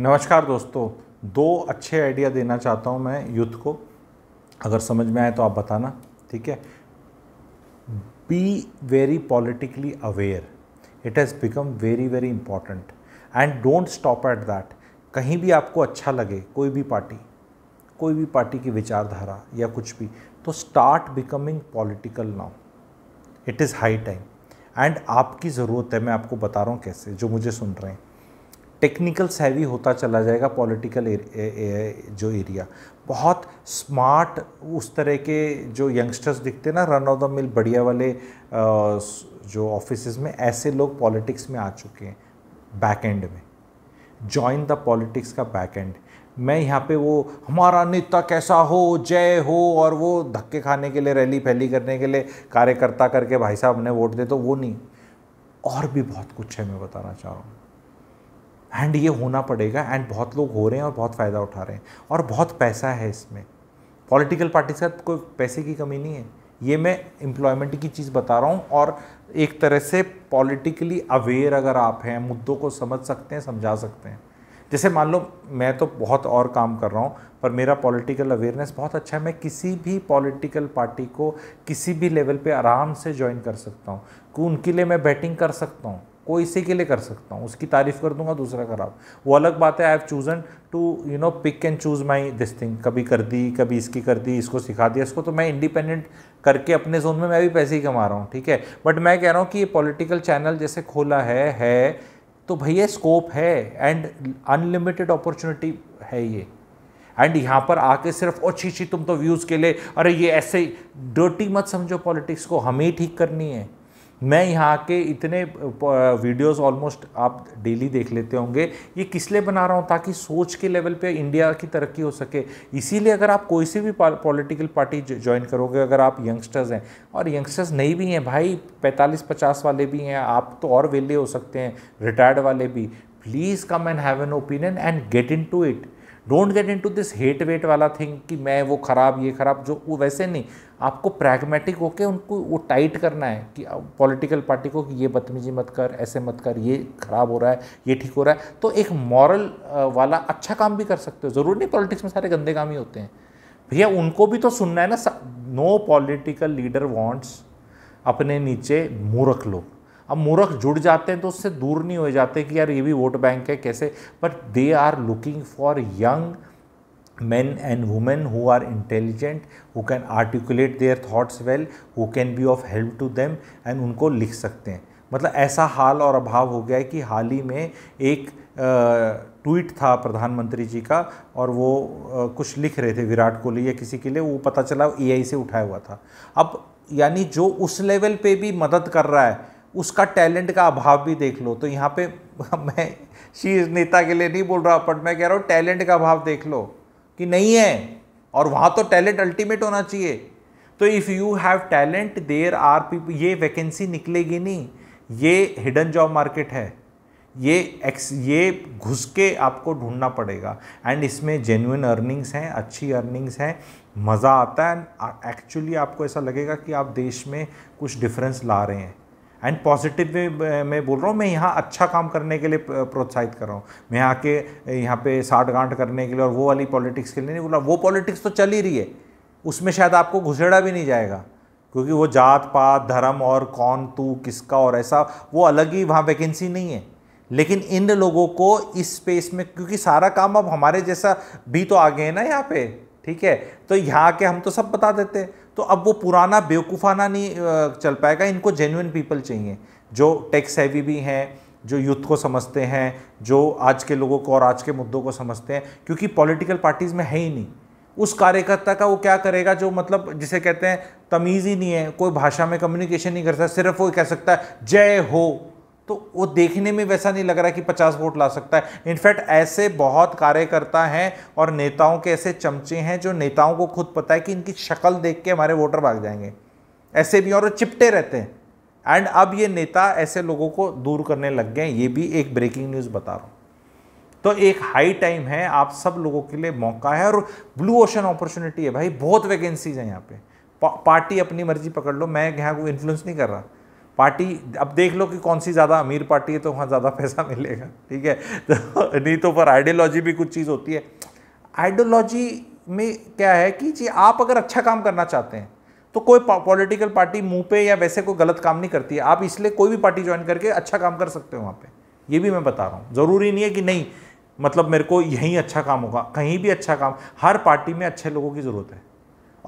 नमस्कार दोस्तों दो अच्छे आइडिया देना चाहता हूँ मैं यूथ को अगर समझ में आए तो आप बताना ठीक है be very politically aware it has become very very important and don't stop at that कहीं भी आपको अच्छा लगे कोई भी पार्टी कोई भी पार्टी की विचारधारा या कुछ भी तो start becoming political now it is high time and आपकी ज़रूरत है मैं आपको बता रहा हूँ कैसे जो मुझे सुन रहे हैं टेक्निकल्स हैवी होता चला जाएगा पॉलिटिकल एर, जो एरिया बहुत स्मार्ट उस तरह के जो यंगस्टर्स दिखते ना रन ऑफ द मिल बढ़िया वाले जो ऑफिस में ऐसे लोग पॉलिटिक्स में आ चुके हैं बैक एंड में जॉइन द पॉलिटिक्स का बैक एंड मैं यहाँ पे वो हमारा नेता कैसा हो जय हो और वो धक्के खाने के लिए रैली फैली करने के लिए कार्यकर्ता करके भाई साहब ने वोट दे तो वो नहीं और भी बहुत कुछ है मैं बताना चाह रहा हूँ एंड ये होना पड़ेगा एंड बहुत लोग हो रहे हैं और बहुत फ़ायदा उठा रहे हैं और बहुत पैसा है इसमें पॉलिटिकल पार्टी के साथ कोई पैसे की कमी नहीं है ये मैं एम्प्लॉयमेंट की चीज़ बता रहा हूँ और एक तरह से पॉलिटिकली अवेयर अगर आप हैं मुद्दों को समझ सकते हैं समझा सकते हैं जैसे मान लो मैं तो बहुत और काम कर रहा हूँ पर मेरा पॉलिटिकल अवेयरनेस बहुत अच्छा है मैं किसी भी पॉलिटिकल पार्टी को किसी भी लेवल पे आराम से ज्वाइन कर सकता हूँ कि उनके लिए मैं बैटिंग कर सकता हूँ वो इसी के लिए कर सकता हूँ उसकी तारीफ़ कर दूंगा दूसरा खराब वो अलग बात है I have chosen to you know pick and choose my this thing कभी कर दी कभी इसकी कर दी इसको सिखा दिया इसको तो मैं इंडिपेंडेंट करके अपने जोन में मैं भी पैसे ही कमा रहा हूँ ठीक है बट मैं कह रहा हूँ कि ये पॉलिटिकल चैनल जैसे खोला है है तो भैया स्कोप है एंड अनलिमिटेड अपॉर्चुनिटी है ये एंड यहाँ पर आके सिर्फ ओ छी छी तुम तो व्यूज़ के लिए अरे ये ऐसे डर्टी मत समझो पॉलिटिक्स को हमें ठीक करनी है मैं यहाँ के इतने वीडियोस ऑलमोस्ट आप डेली देख लेते होंगे ये किस लिए बना रहा हूँ ताकि सोच के लेवल पे इंडिया की तरक्की हो सके इसीलिए अगर आप कोई सी भी पॉलिटिकल पार्टी ज्वाइन करोगे अगर आप यंगस्टर्स हैं और यंगस्टर्स नहीं भी हैं भाई 45-50 वाले भी हैं आप तो और वेले हो सकते हैं रिटायर्ड वाले भी please come and have an opinion and get into it don't get into this hate wait वाला थिंग कि मैं वो ख़राब ये ख़राब जो वो वैसे नहीं आपको प्रैग्मेटिक होके उनको वो टाइट करना है कि पॉलिटिकल पार्टी को कि ये बदतमीजी मत कर ऐसे मत कर ये ख़राब हो रहा है ये ठीक हो रहा है तो एक मॉरल वाला अच्छा काम भी कर सकते हो ज़रूर नहीं पॉलिटिक्स में सारे गंदे काम ही होते हैं भैया उनको भी तो सुनना है ना नो पॉलिटिकल लीडर वांट्स अपने नीचे मूर्ख लोग अब मूर्ख जुड़ जाते हैं तो उससे दूर नहीं हो जाते कि यार ये भी वोट बैंक है कैसे but they are looking for young man and women who are intelligent who can articulate their thoughts well who can be of help to them and उनको लिख सकते हैं मतलब ऐसा हाल और अभाव हो गया है कि हाल ही में एक ट्वीट था प्रधानमंत्री जी का और वो कुछ लिख रहे थे विराट कोहली या किसी के लिए वो पता चला एआई से उठाया हुआ था अब यानी जो उस लेवल पे भी मदद कर रहा है उसका टैलेंट का अभाव भी देख लो तो यहाँ पे मैं शीर्ष नेता के लिए नहीं बोल रहा बट मैं कह रहा हूँ टैलेंट का अभाव देख लो कि नहीं है और वहाँ तो टैलेंट अल्टीमेट होना चाहिए तो if you have talent there are people ये वैकेंसी निकलेगी नहीं ये हिडन जॉब मार्केट है ये एक्स ये घुस के आपको ढूंढना पड़ेगा एंड इसमें जेन्यून अर्निंग्स हैं अच्छी अर्निंग्स हैं मज़ा आता है एंड एक्चुअली आपको ऐसा लगेगा कि आप देश में कुछ डिफरेंस ला रहे हैं एंड पॉजिटिव में मैं बोल रहा हूँ मैं यहाँ अच्छा काम करने के लिए uh, प्रोत्साहित कर रहा हूँ मैं यहाँ के uh, यहाँ पे साठ गांठ करने के लिए और वो वाली पॉलिटिक्स के लिए नहीं बोला वो पॉलिटिक्स तो चल ही रही है उसमें शायद आपको घुसेड़ा भी नहीं जाएगा क्योंकि वो जात पात धर्म और कौन तू किसका और ऐसा वो अलग ही वहाँ वैकेंसी नहीं है लेकिन इन लोगों को इस स्पेस में क्योंकि सारा काम अब हमारे जैसा भी तो आगे है ना यहाँ पे ठीक है तो यहाँ के हम तो सब बता देते तो अब वो पुराना बेवकूफ़ाना नहीं चल पाएगा इनको जेन्यून पीपल चाहिए जो टैक्स हैवी भी हैं जो यूथ को समझते हैं जो आज के लोगों को और आज के मुद्दों को समझते हैं क्योंकि पॉलिटिकल पार्टीज़ में है ही नहीं उस कार्यकर्ता का वो क्या करेगा जो मतलब जिसे कहते हैं तमीज़ ही नहीं है कोई भाषा में कम्युनिकेशन नहीं करता सिर्फ वो कह सकता है जय हो तो वो देखने में वैसा नहीं लग रहा कि पचास वोट ला सकता है इनफैक्ट ऐसे बहुत कार्यकर्ता हैं और नेताओं के ऐसे चमचे हैं जो नेताओं को खुद पता है कि इनकी शक्ल देख के हमारे वोटर भाग जाएंगे ऐसे भी और वो चिपटे रहते हैं एंड अब ये नेता ऐसे लोगों को दूर करने लग गए ये भी एक ब्रेकिंग न्यूज़ बता रहा हूँ तो एक हाई टाइम है आप सब लोगों के लिए मौका है और ब्लू ओशन अपॉर्चुनिटी है भाई बहुत वैकेंसीज हैं यहाँ पे पार्टी अपनी मर्जी पकड़ लो मैं यहाँ को इन्फ्लुएंस नहीं कर रहा पार्टी अब देख लो कि कौन सी ज़्यादा अमीर पार्टी है तो वहाँ ज़्यादा पैसा मिलेगा ठीक है तो नहीं तो पर आइडियोलॉजी भी कुछ चीज़ होती है आइडियोलॉजी में क्या है कि जी आप अगर अच्छा काम करना चाहते हैं तो कोई पॉलिटिकल पार्टी मुंह पे या वैसे कोई गलत काम नहीं करती है आप इसलिए कोई भी पार्टी ज्वाइन करके अच्छा काम कर सकते हो वहाँ पे ये भी मैं बता रहा हूँ ज़रूरी नहीं है कि नहीं मतलब मेरे को यहीं अच्छा काम होगा कहीं भी अच्छा काम हर पार्टी में अच्छे लोगों की ज़रूरत है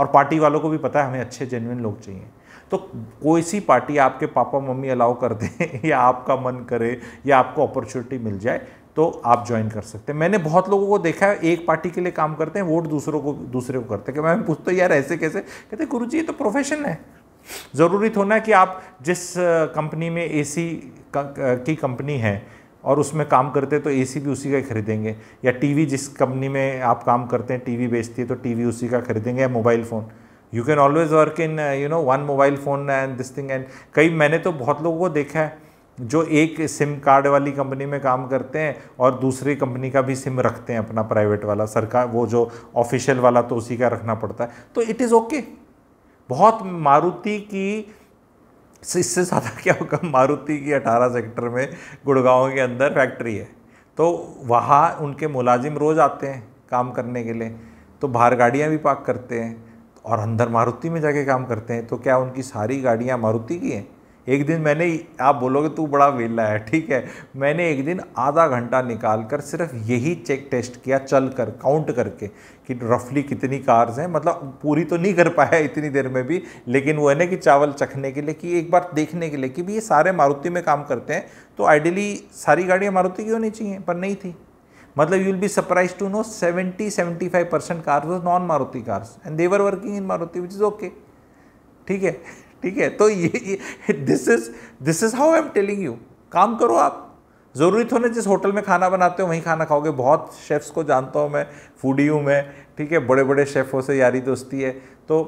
और पार्टी वालों को भी पता है हमें अच्छे जेन्यून लोग चाहिए तो कोई सी पार्टी आपके पापा मम्मी अलाउ कर दें या आपका मन करे या आपको अपॉर्चुनिटी मिल जाए तो आप ज्वाइन कर सकते हैं मैंने बहुत लोगों को देखा है एक पार्टी के लिए काम करते हैं वोट दूसरों को दूसरे को करते हैं कि मैं पूछता तो यार ऐसे कैसे कहते गुरु जी ये तो प्रोफेशन है ज़रूरी थोड़ा कि आप जिस कंपनी में एसी की कंपनी है और उसमें काम करते हैं तो एसी भी उसी का खरीदेंगे या टीवी जिस कंपनी में आप काम करते हैं टीवी बेचती है तो टीवी उसी का खरीदेंगे या mobile phone you can always work in you know one mobile phone and this thing and कई मैंने तो बहुत लोगों को देखा है जो एक सिम कार्ड वाली कंपनी में काम करते हैं और दूसरी कंपनी का भी सिम रखते हैं अपना प्राइवेट वाला सरकार वो जो ऑफिशियल वाला तो उसी का रखना पड़ता है तो इट इज़ ओके बहुत मारुति की इससे ज़्यादा क्या होगा मारुति की अठारह सेक्टर में गुड़गांव के अंदर फैक्ट्री है तो वहाँ उनके मुलाजिम रोज़ आते हैं काम करने के लिए तो बाहर गाड़ियाँ भी पार्क करते हैं और अंदर मारुति में जाके काम करते हैं तो क्या उनकी सारी गाड़ियाँ मारुति की हैं एक दिन मैंने आप बोलोगे तू बड़ा वेला है ठीक है मैंने एक दिन आधा घंटा निकाल कर सिर्फ यही चेक टेस्ट किया चल कर काउंट करके कि रफली कितनी कार्स हैं मतलब पूरी तो नहीं कर पाया इतनी देर में भी लेकिन वो है ना कि चावल चखने के लिए कि एक बार देखने के लिए कि भी ये सारे मारुति में काम करते हैं तो आइडियली सारी गाड़ियाँ मारुति की होनी चाहिए पर नहीं थी मतलब you will be surprise to know 70 75 percent cars was non Maruti cars and they're working in Maruti which is okay ठीक है ठीक है तो ये this is this is how I am telling you काम करो आप ज़रूरी ना जिस होटल में खाना बनाते हो वहीं खाना खाओगे बहुत शेफ़्स को जानता हूँ मैं फूडी हूँ मैं ठीक है बड़े बड़े शेफ़ों से यारी दोस्ती है तो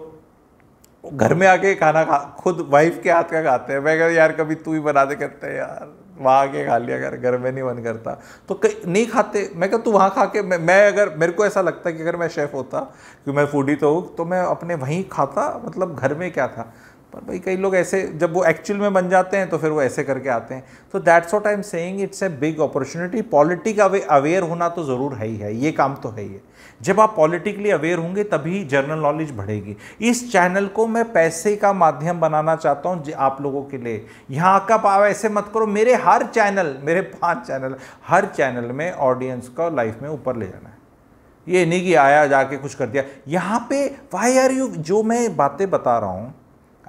घर में आके खाना खा खुद वाइफ के हाथ का खाते हैं मैं कहता यार कभी तू ही बना दे करते हैं यार वहाँ आके खा लिया कर घर में नहीं मन करता तो कहीं नहीं खाते मैं कहता तू वहाँ खा के मैं, मैं अगर मेरे को ऐसा लगता है कि अगर मैं शेफ़ होता कि मैं फूडी तो हूँ तो मैं अपने वहीं खाता मतलब घर में क्या था पर भाई कई लोग ऐसे जब वो एक्चुअल में बन जाते हैं तो फिर वो ऐसे करके आते हैं तो that's what I am saying it's a big opportunity politically aware होना तो ज़रूर है ही है ये काम तो है ही है जब आप पॉलिटिकली अवेयर होंगे तभी जनरल नॉलेज बढ़ेगी इस चैनल को मैं पैसे का माध्यम बनाना चाहता हूँ आप लोगों के लिए यहाँ का पाव ऐसे मत करो मेरे हर चैनल मेरे पाँच चैनल हर चैनल में ऑडियंस को लाइफ में ऊपर ले जाना है ये नहीं कि आया जाके कुछ कर दिया यहाँ पे वाई आर यू जो मैं बातें बता रहा हूँ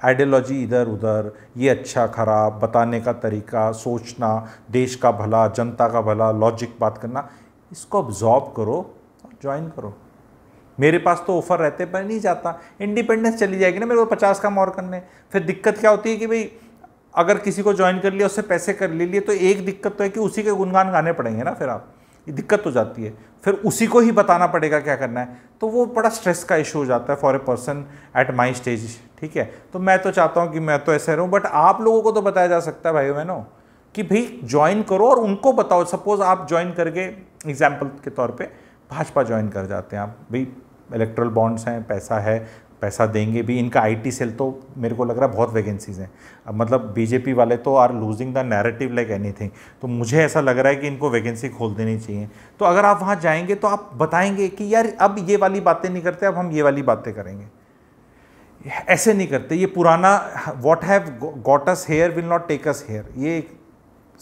आइडियोलॉजी इधर उधर ये अच्छा खराब बताने का तरीका सोचना देश का भला जनता का भला लॉजिक बात करना इसको ऑब्जॉर्व करो और ज्वाइन करो मेरे पास तो ऑफ़र रहते पर नहीं जाता इंडिपेंडेंस चली जाएगी ना मेरे को पचास काम और करने फिर दिक्कत क्या होती है कि भाई अगर किसी को ज्वाइन कर लिया उससे पैसे कर ले लिए तो एक दिक्कत तो है कि उसी के गुणगान गाने पड़ेंगे ना फिर आप ये दिक्कत हो जाती है फिर उसी को ही बताना पड़ेगा क्या करना है तो वो बड़ा स्ट्रेस का इशू हो जाता है for a person at my stage ठीक है तो मैं तो चाहता हूँ कि मैं तो ऐसे रहूँ बट आप लोगों को तो बताया जा सकता है भाई बहनों कि भाई ज्वाइन करो और उनको बताओ सपोज आप ज्वाइन करके एग्जाम्पल के तौर पर भाजपा ज्वाइन कर जाते हैं आप भाई इलेक्ट्रल बॉन्ड्स हैं पैसा है पैसा देंगे भी इनका आईटी सेल तो मेरे को लग रहा है बहुत वैकेंसीज हैं अब मतलब बीजेपी वाले तो are losing the narrative like anything तो मुझे ऐसा लग रहा है कि इनको वैकेंसी खोल देनी चाहिए तो अगर आप वहाँ जाएंगे तो आप बताएंगे कि यार अब ये वाली बातें नहीं करते अब हम ये वाली बातें करेंगे ऐसे नहीं करते ये पुराना what have got us here will not take us here ये एक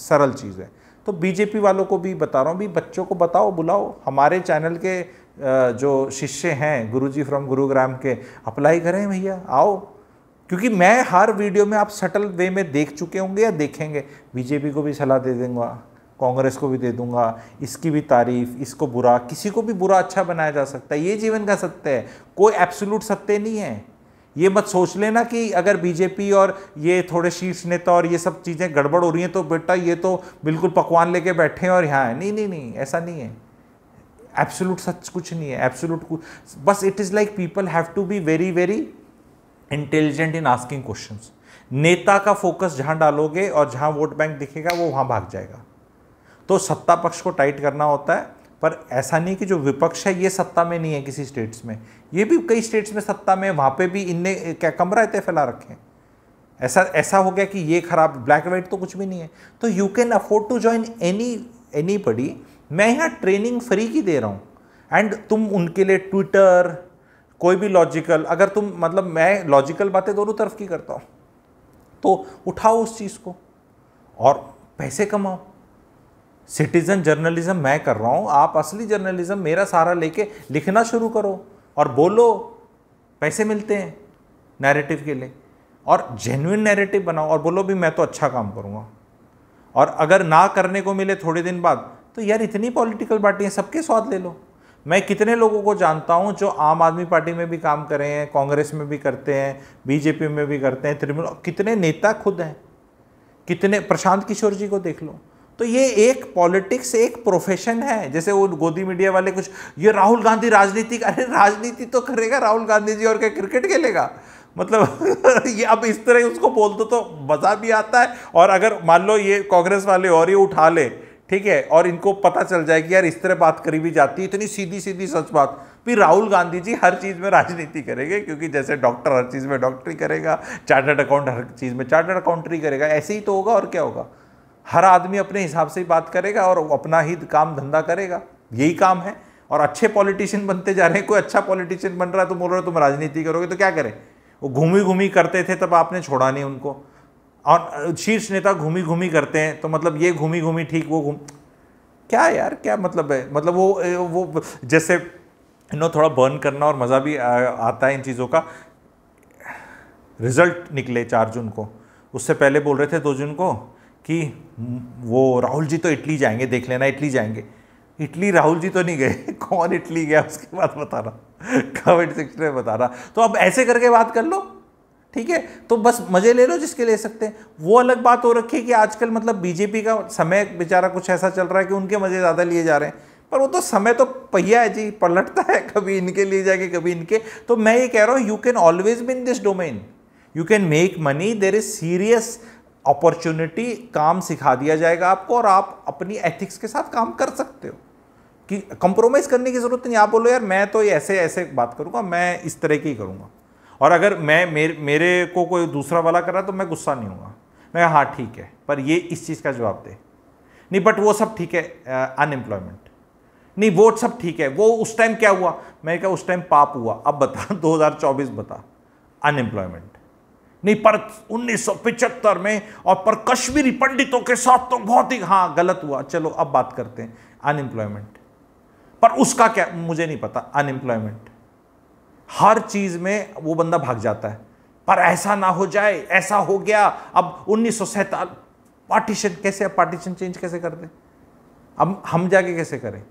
सरल चीज़ है तो बीजेपी वालों को भी बता रहा हूँ भी बच्चों को बताओ बुलाओ हमारे चैनल के जो शिष्य हैं गुरुजी फ्रॉम गुरुग्राम के अप्लाई करें भैया आओ क्योंकि मैं हर वीडियो में आप सटल वे में देख चुके होंगे या देखेंगे बीजेपी को भी सलाह दे दूंगा कांग्रेस को भी दे दूंगा इसकी भी तारीफ इसको बुरा किसी को भी बुरा अच्छा बनाया जा सकता है ये जीवन का सत्य है कोई एब्सोलूट सत्य नहीं है ये मत सोच लेना कि अगर बीजेपी और ये थोड़े शीर्ष नेता और ये सब चीज़ें गड़बड़ हो रही हैं तो बेटा ये तो बिल्कुल पकवान लेके बैठे हैं और यहाँ है नहीं नहीं नहीं ऐसा नहीं है एब्सोलूट सच कुछ नहीं है एब्सोलूट बस it is like people have to be very very intelligent in asking question नेता का फोकस जहां डालोगे और जहां वोट बैंक दिखेगा वो वहां भाग जाएगा तो सत्ता पक्ष को टाइट करना होता है पर ऐसा नहीं कि जो विपक्ष है ये सत्ता में नहीं है किसी स्टेट्स में ये भी कई स्टेट्स में सत्ता में वहां पे भी इनने क्या कमरा इतने फैला रखे हैं ऐसा ऐसा हो गया कि ये खराब ब्लैक वाइट तो कुछ भी नहीं है तो you can afford to join any anybody मैं यहाँ ट्रेनिंग फ्री की दे रहा हूँ एंड तुम उनके लिए ट्विटर कोई भी लॉजिकल अगर तुम मतलब मैं लॉजिकल बातें दोनों तरफ की करता हूँ तो उठाओ उस चीज़ को और पैसे कमाओ सिटीज़न जर्नलिज्म मैं कर रहा हूँ आप असली जर्नलिज्म मेरा सारा लेके लिखना शुरू करो और बोलो पैसे मिलते हैं नैरेटिव के लिए और जेन्यून नैरेटिव बनाओ और बोलो भी मैं तो अच्छा काम करूँगा और अगर ना करने को मिले थोड़े दिन बाद तो यार इतनी पॉलिटिकल पार्टी हैं सबके स्वाद ले लो मैं कितने लोगों को जानता हूँ जो आम आदमी पार्टी में भी काम कर रहे हैं कांग्रेस में भी करते हैं बीजेपी में भी करते हैं तृणमूल कितने नेता खुद हैं कितने प्रशांत किशोर जी को देख लो तो ये एक पॉलिटिक्स एक प्रोफेशन है जैसे वो गोदी मीडिया वाले कुछ ये राहुल गांधी राजनीति अरे राजनीति तो करेगा राहुल गांधी जी और क्या क्रिकेट खेलेगा मतलब ये अब इस तरह उसको बोल दो तो मज़ा भी आता है और अगर मान लो ये कांग्रेस वाले और ये उठा ले ठीक है और इनको पता चल जाए कि यार इस तरह बात करी भी जाती है इतनी सीधी सीधी सच बात फिर राहुल गांधी जी हर चीज़ में राजनीति करेंगे क्योंकि जैसे डॉक्टर हर चीज़ में डॉक्टरी करेगा चार्टर्ड अकाउंट हर चीज़ में चार्टर्ड अकाउंटरी करेगा ऐसे ही तो होगा और क्या होगा हर आदमी अपने हिसाब से ही बात करेगा और अपना ही काम धंधा करेगा यही काम है और अच्छे पॉलिटिशियन बनते जा रहे हैं कोई अच्छा पॉलिटिशियन बन रहा है तो बोल रहे हो तुम राजनीति करोगे तो क्या करें वो घूमी घूमी करते थे तब आपने छोड़ा नहीं उनको और शीर्ष नेता घूमी घूमी करते हैं तो मतलब ये घूमी घूमी ठीक वो घूम क्या यार क्या मतलब है मतलब वो वो जैसे नो थोड़ा बर्न करना और मज़ा भी आता है इन चीज़ों का रिजल्ट निकले चार जून को उससे पहले बोल रहे थे दो जून को कि वो राहुल जी तो इटली जाएंगे देख लेना इटली जाएंगे इटली राहुल जी तो नहीं गए कौन इटली गया उसके बाद बता रहा कमेंट सेक्शन में बता रहा तो अब ऐसे करके बात कर लो ठीक है तो बस मज़े ले लो जिसके ले सकते हैं वो अलग बात हो रखी है कि आजकल मतलब बीजेपी का समय बेचारा कुछ ऐसा चल रहा है कि उनके मज़े ज़्यादा लिए जा रहे हैं पर वो तो समय तो पहिया है जी पलटता है कभी इनके लिए जाके कभी इनके तो मैं ये कह रहा हूँ you can always be in this domain you can make money there is serious opportunity काम सिखा दिया जाएगा आपको और आप अपनी एथिक्स के साथ काम कर सकते हो कि कंप्रोमाइज़ करने की ज़रूरत नहीं आप बोलो यार मैं तो ऐसे ऐसे बात करूँगा मैं इस तरह की करूँगा और अगर मैं मेरे मेरे को कोई दूसरा वाला कर रहा तो मैं गुस्सा नहीं हुआ मैं हाँ ठीक है पर ये इस चीज़ का जवाब दे नहीं बट वो सब ठीक है अनएम्प्लॉयमेंट नहीं वो सब ठीक है वो उस टाइम क्या हुआ मैंने कहा उस टाइम पाप हुआ अब बता 2024 बता अनएम्प्लॉयमेंट नहीं पर उन्नीस में और पर कश्मीरी पंडितों के साथ तो बहुत ही हाँ गलत हुआ चलो अब बात करते हैं अनएम्प्लॉयमेंट पर उसका क्या मुझे नहीं पता अनएम्प्लॉयमेंट हर चीज में वो बंदा भाग जाता है पर ऐसा ना हो जाए ऐसा हो गया अब उन्नीस सौ पार्टीशन कैसे अब पार्टीशन चेंज कैसे कर दे अब हम जाके कैसे करें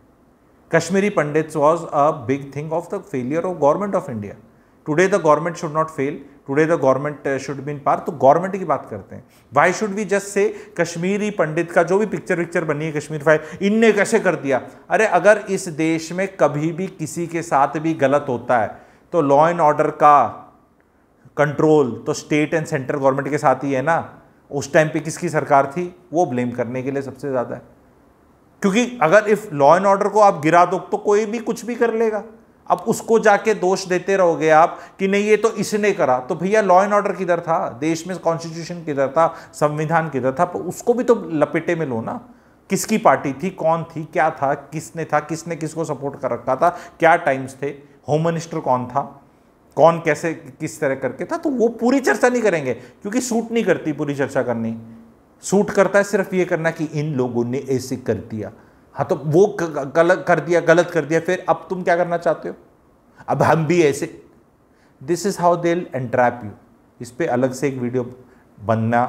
Kashmiri Pandit was a big thing of the failure of government of India today the government should not fail today the government should be in par तो गवर्नमेंट की बात करते हैं why should we just say Kashmiri पंडित का जो भी पिक्चर विक्चर बनी है कश्मीर फाइल इनने कैसे कर दिया अरे अगर इस देश में कभी भी किसी के साथ भी गलत होता है तो लॉ एंड ऑर्डर का कंट्रोल तो स्टेट एंड सेंट्रल गवर्नमेंट के साथ ही है ना उस टाइम पे किसकी सरकार थी वो ब्लेम करने के लिए सबसे ज़्यादा है क्योंकि अगर इफ़ लॉ एंड ऑर्डर को आप गिरा दो तो कोई भी कुछ भी कर लेगा अब उसको जाके दोष देते रहोगे आप कि नहीं ये तो इसने करा तो भैया लॉ एंड ऑर्डर किधर था देश में कॉन्स्टिट्यूशन किधर था संविधान किधर था पर उसको भी तो लपेटे में लो ना किसकी पार्टी थी कौन थी क्या था किसने था किसने किसको सपोर्ट कर रखा था क्या टाइम्स थे होम मिनिस्टर कौन था कौन कैसे किस तरह करके था तो वो पूरी चर्चा नहीं करेंगे क्योंकि सूट नहीं करती पूरी चर्चा करनी सूट करता है सिर्फ ये करना कि इन लोगों ने ऐसे कर दिया हाँ तो वो गलत कर दिया गलत कर दिया फिर अब तुम क्या करना चाहते हो अब हम भी ऐसे this is how they will entrap you इस पर अलग से एक वीडियो बनना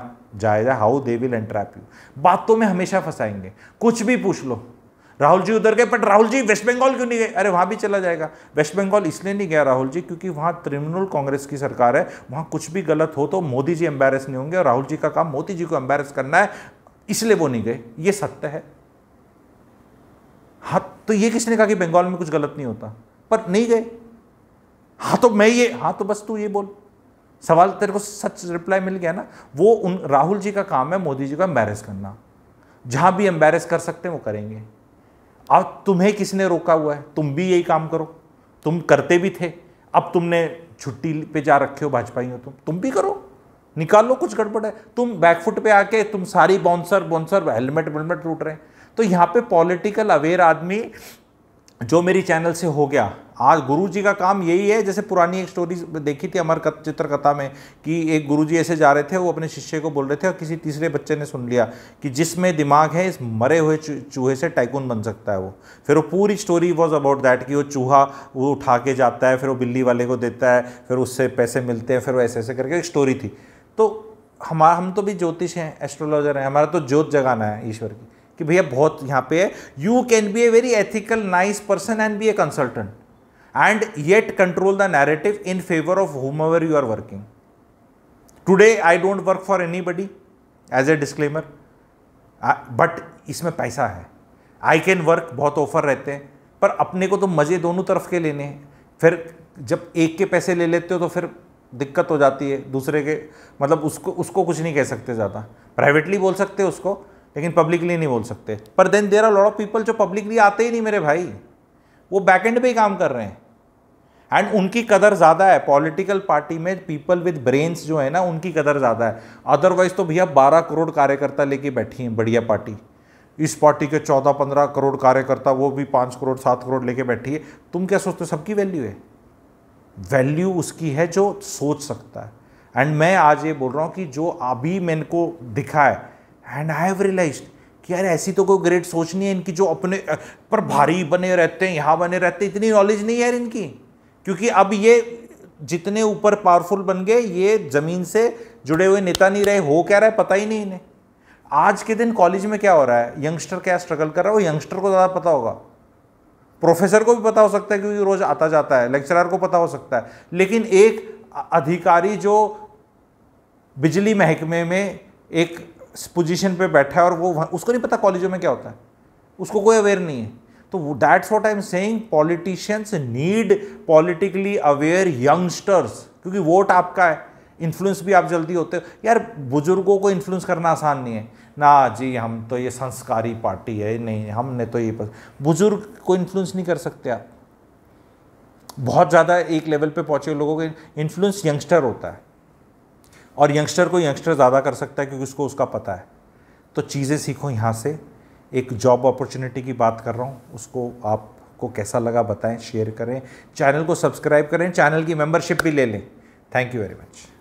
जाएगा how they will entrap you बातों में हमेशा फंसाएंगे कुछ भी पूछ लो राहुल जी उधर गए बट राहुल जी वेस्ट बंगाल क्यों नहीं गए अरे वहां भी चला जाएगा वेस्ट बंगाल इसलिए नहीं गया राहुल जी क्योंकि वहां तृणमूल कांग्रेस की सरकार है वहां कुछ भी गलत हो तो मोदी जी एम्बेरस नहीं होंगे और राहुल जी का काम मोदी जी को एम्बेरस करना है इसलिए वो नहीं गए ये सत्य है हाँ तो ये किसने कहा कि बंगाल में कुछ गलत नहीं होता पर नहीं गए हाँ तो मैं ये हाँ तो बस तू ये बोल सवाल तेरे को सच रिप्लाई मिल गया ना वो उन राहुल जी का काम है मोदी जी को एम्बेरस करना जहां भी एम्बेरस कर सकते हैं वो करेंगे अब तुम्हें किसने रोका हुआ है तुम भी यही काम करो तुम करते भी थे अब तुमने छुट्टी पे जा रखे हो भाजपाई हो तुम तुम भी करो निकालो कुछ गड़बड़ है तुम बैकफुट पे आके तुम सारी बाउंसर बाउंसर हेलमेट वेलमेट टूट रहे हैं तो यहाँ पे पॉलिटिकल अवेयर आदमी जो मेरी चैनल से हो गया आज गुरु जी का काम यही है जैसे पुरानी एक स्टोरी देखी थी अमर चित्रकथा में कि एक गुरु जी ऐसे जा रहे थे वो अपने शिष्य को बोल रहे थे और किसी तीसरे बच्चे ने सुन लिया कि जिसमें दिमाग है इस मरे हुए चूहे से टाइकून बन सकता है वो फिर वो पूरी स्टोरी वॉज अबाउट दैट कि वो चूहा वो उठा के जाता है फिर वो बिल्ली वाले को देता है फिर उससे पैसे मिलते हैं फिर वो ऐसे ऐसे करके एक स्टोरी थी तो हमारा हम तो भी ज्योतिष हैं एस्ट्रोलॉजर हैं हमारा तो ज्योत जगाना है ईश्वर की कि भैया बहुत यहाँ पे है you can be a very ethical nice person and be a consultant and yet control the narrative in favor of whomever you are working. Today, I don't work for anybody as a disclaimer, ah, but इसमें पैसा है I can work बहुत offer रहते हैं पर अपने को तो मज़े दोनों तरफ के लेने हैं फिर जब एक के पैसे ले लेते हो तो फिर दिक्कत हो जाती है दूसरे के मतलब उसको उसको कुछ नहीं कह सकते ज़्यादा प्राइवेटली बोल सकते हो उसको लेकिन पब्लिकली नहीं बोल सकते पर then there are lot of people जो पब्लिकली आते ही नहीं मेरे भाई वो एंड पे ही काम कर रहे हैं एंड उनकी कदर ज़्यादा है पॉलिटिकल पार्टी में पीपल विद ब्रेन्स जो है ना उनकी कदर ज़्यादा है अदरवाइज तो भैया बारह करोड़ कार्यकर्ता लेके बैठी हैं बढ़िया पार्टी इस पार्टी के चौदह पंद्रह करोड़ कार्यकर्ता वो भी पाँच करोड़ सात करोड़ लेके बैठी है तुम क्या सोचते हो सबकी वैल्यू है वैल्यू उसकी है जो सोच सकता है एंड मैं आज ये बोल रहा हूँ कि जो अभी मैंने को दिखा है एंड आई हैव रियलाइज्ड कि यार ऐसी तो कोई ग्रेट सोच नहीं है इनकी जो अपने पर भारी बने रहते हैं यहाँ बने रहते हैं इतनी नॉलेज नहीं है यार इनकी क्योंकि अब ये जितने ऊपर पावरफुल बन गए ये ज़मीन से जुड़े हुए नेता नहीं रहे हो क्या रहा है पता ही नहीं इन्हें आज के दिन कॉलेज में क्या हो रहा है यंगस्टर क्या स्ट्रगल कर रहा है वो यंगस्टर को ज़्यादा पता होगा प्रोफेसर को भी पता हो सकता है क्योंकि रोज़ आता जाता है लेक्चरर को पता हो सकता है लेकिन एक अधिकारी जो बिजली महकमे में एक पोजीशन पे बैठा है और वो उसको नहीं पता कॉलेजों में क्या होता है उसको कोई अवेयर नहीं है तो that's what I am saying politicians need politically aware youngsters क्योंकि वोट आपका है इन्फ्लुएंस भी आप जल्दी होते हो यार बुजुर्गों को इन्फ्लुएंस करना आसान नहीं है ना जी हम तो ये संस्कारी पार्टी है नहीं हमने तो ये बुजुर्ग को इन्फ्लुएंस नहीं कर सकते आप बहुत ज़्यादा एक लेवल पे पहुँचे लोगों के इन्फ्लुएंस यंगस्टर होता है और यंगस्टर को यंगस्टर ज़्यादा कर सकता है क्योंकि उसको उसका पता है तो चीज़ें सीखो यहाँ से एक जॉब अपॉर्चुनिटी की बात कर रहा हूँ उसको आपको कैसा लगा बताएं शेयर करें चैनल को सब्सक्राइब करें चैनल की मेंबरशिप भी ले लें थैंक यू वेरी मच